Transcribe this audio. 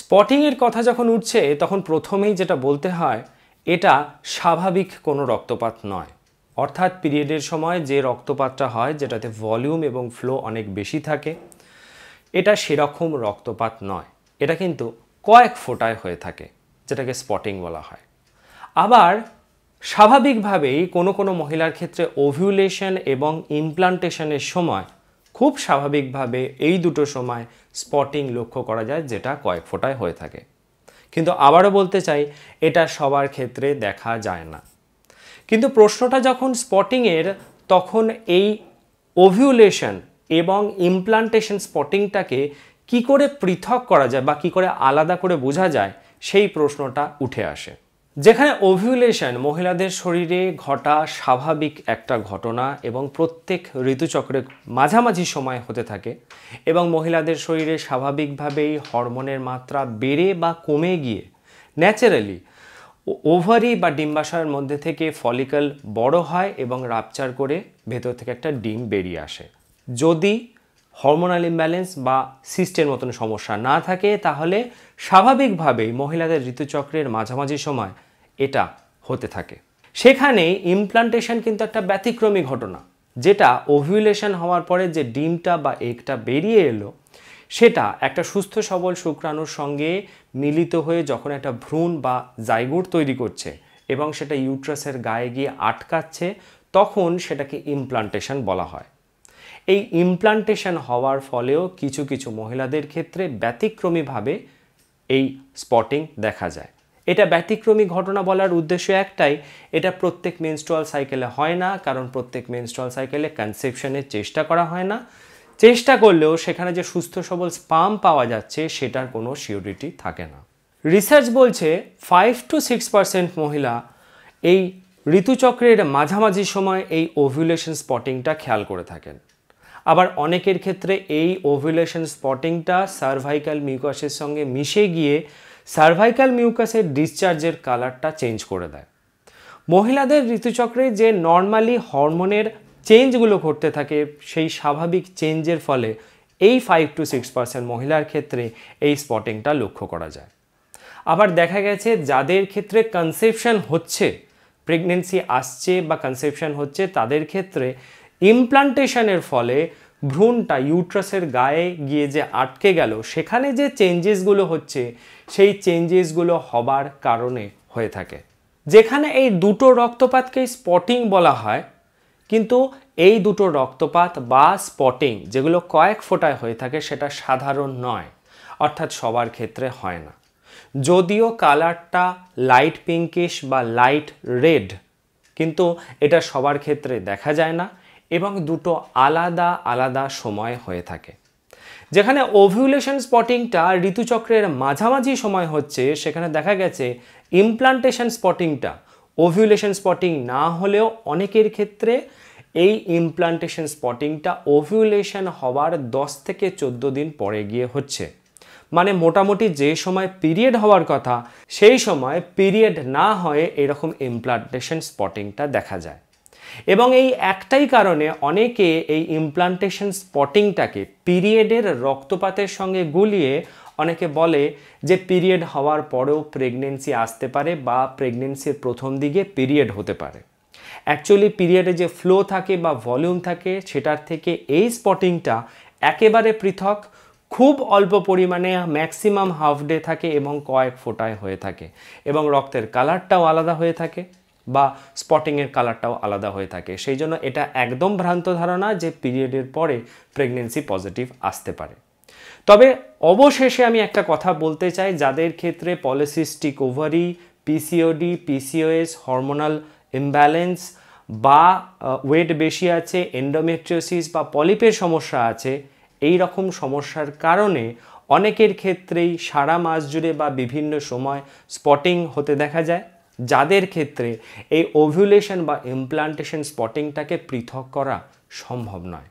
স্পটিংয়ের কথা যখন উঠছে তখন প্রথমেই যেটা বলতে হয় এটা স্বাভাবিক কোনো রক্তপাত নয় অর্থাৎ পিরিয়ডের সময় যে রক্তপাতটা হয় যেটাতে ভলিউম এবং ফ্লো অনেক বেশি থাকে এটা সেরকম রক্তপাত নয় এটা কিন্তু কয়েক ফোটায় হয়ে থাকে যেটাকে স্পটিং বলা হয় আবার স্বাভাবিকভাবেই কোনো কোনো মহিলার ক্ষেত্রে ওভিউলেশন এবং ইমপ্লান্টেশনের সময় খুব স্বাভাবিকভাবে এই দুটো সময় স্পটিং লক্ষ্য করা যায় যেটা কয়েক ফোটায় হয়ে থাকে কিন্তু আবারও বলতে চাই এটা সবার ক্ষেত্রে দেখা যায় না কিন্তু প্রশ্নটা যখন স্পটিংয়ের তখন এই ওভিউলেশন এবং ইমপ্লান্টেশন স্পটিংটাকে কি করে পৃথক করা যায় বা কি করে আলাদা করে বোঝা যায় সেই প্রশ্নটা উঠে আসে যেখানে ওভিউলেশন মহিলাদের শরীরে ঘটা স্বাভাবিক একটা ঘটনা এবং প্রত্যেক ঋতুচক্রের মাঝামাঝি সময় হতে থাকে এবং মহিলাদের শরীরে স্বাভাবিকভাবেই হরমোনের মাত্রা বেড়ে বা কমে গিয়ে ন্যাচারালি ওভারি বা ডিম্বাশয়ের মধ্যে থেকে ফলিকল বড় হয় এবং রাপচার করে ভেতর থেকে একটা ডিম বেরিয়ে আসে যদি হরমোনাল ইমব্যালেন্স বা সিস্টের মতন সমস্যা না থাকে তাহলে স্বাভাবিকভাবেই মহিলাদের ঋতুচক্রের মাঝামাঝি সময় এটা হতে থাকে সেখানে ইমপ্লান্টেশন কিন্তু একটা ব্যতিক্রমী ঘটনা যেটা ওভিউলেশন হওয়ার পরে যে ডিমটা বা এগটা বেরিয়ে এলো সেটা একটা সুস্থ সবল শুক্রাণুর সঙ্গে মিলিত হয়ে যখন একটা ভ্রূণ বা জাইগুট তৈরি করছে এবং সেটা ইউট্রাসের গায়ে গিয়ে আটকাচ্ছে তখন সেটাকে ইমপ্লান্টেশন বলা হয় এই ইমপ্লান্টেশন হওয়ার ফলেও কিছু কিছু মহিলাদের ক্ষেত্রে ব্যতিক্রমীভাবে এই স্পটিং দেখা যায় এটা ব্যতিক্রমী ঘটনা বলার উদ্দেশ্য একটাই এটা প্রত্যেক মেনস্ট্রুয়াল সাইকেলে হয় না কারণ প্রত্যেক মেনস্ট্রুয়াল সাইকেলে কনসেপশনের চেষ্টা করা হয় না চেষ্টা করলেও সেখানে যে সুস্থ সবল স্পাম পাওয়া যাচ্ছে সেটার কোনো সিউরিটি থাকে না রিসার্চ বলছে ফাইভ টু সিক্স পার্সেন্ট মহিলা এই ঋতুচক্রের মাঝামাঝি সময় এই ওভিউলেশন স্পটিংটা খেয়াল করে থাকেন আবার অনেকের ক্ষেত্রে এই ওভুলেশন স্পটিংটা সার্ভাইকাল মিউকাসের সঙ্গে মিশে গিয়ে সার্ভাইকাল মিউকাসের ডিসচার্জের কালারটা চেঞ্জ করে দেয় মহিলাদের ঋতুচক্রে যে নর্মালি হরমোনের চেঞ্জগুলো ঘটতে থাকে সেই স্বাভাবিক চেঞ্জের ফলে এই ফাইভ টু সিক্স পার্সেন্ট মহিলার ক্ষেত্রে এই স্পটিংটা লক্ষ্য করা যায় আবার দেখা গেছে যাদের ক্ষেত্রে কনসেপশন হচ্ছে প্রেগনেন্সি আসছে বা কনসেপশন হচ্ছে তাদের ক্ষেত্রে ইমপ্লান্টেশনের ফলে ভ্রূণটা ইউট্রাসের গায়ে গিয়ে যে আটকে গেল সেখানে যে চেঞ্জেসগুলো হচ্ছে সেই চেঞ্জেসগুলো হবার কারণে হয়ে থাকে যেখানে এই দুটো রক্তপাতকেই স্পটিং বলা হয় কিন্তু এই দুটো রক্তপাত বা স্পটিং যেগুলো কয়েক ফোটায় হয়ে থাকে সেটা সাধারণ নয় অর্থাৎ সবার ক্ষেত্রে হয় না যদিও কালারটা লাইট পিঙ্কিশ বা লাইট রেড কিন্তু এটা সবার ক্ষেত্রে দেখা যায় না এবং দুটো আলাদা আলাদা সময় হয়ে থাকে যেখানে ওভিউলেশন স্পটিংটা ঋতুচক্রের মাঝামাঝি সময় হচ্ছে সেখানে দেখা গেছে ইমপ্লান্টেশন স্পটিংটা ওভিউলেশন স্পটিং না হলেও অনেকের ক্ষেত্রে এই ইমপ্লান্টেশন স্পটিংটা ওভিউলেশন হওয়ার 10 থেকে চোদ্দ দিন পরে গিয়ে হচ্ছে মানে মোটামুটি যে সময় পিরিয়ড হওয়ার কথা সেই সময় পিরিয়ড না হয়ে এরকম ইমপ্লান্টেশন স্পটিংটা দেখা যায় এবং এই একটাই কারণে অনেকে এই ইমপ্লান্টেশন স্পটিংটাকে পিরিয়ডের রক্তপাতের সঙ্গে গুলিয়ে অনেকে বলে যে পিরিয়ড হওয়ার পরেও প্রেগনেন্সি আসতে পারে বা প্রেগনেন্সির প্রথম দিকে পিরিয়ড হতে পারে অ্যাকচুয়ালি পিরিয়ডে যে ফ্লো থাকে বা ভলিউম থাকে সেটার থেকে এই স্পটিংটা একেবারে পৃথক খুব অল্প পরিমাণে ম্যাক্সিমাম হাফ ডে থাকে এবং কয়েক ফোটায় হয়ে থাকে এবং রক্তের কালারটাও আলাদা হয়ে থাকে বা স্পটিংয়ের কালারটাও আলাদা হয়ে থাকে সেই জন্য এটা একদম ভ্রান্ত ধারণা যে পিরিয়ডের পরে প্রেগনেন্সি পজিটিভ আসতে পারে তবে অবশেষে আমি একটা কথা বলতে চাই যাদের ক্ষেত্রে polycystic ovary PCOD PCOS hormonal imbalance বা ওয়েট বেশি আছে এন্ডোমেট্রিওসিস বা পলিপের সমস্যা আছে এই রকম সমস্যার কারণে অনেকের ক্ষেত্রেই সারা মাস জুড়ে বা বিভিন্ন সময় স্পটিং হতে দেখা যায় যাদের ক্ষেত্রে এই ওভুলেশন বা ইমপ্লান্টেশন স্পটিংটাকে পৃথক করা সম্ভব নয়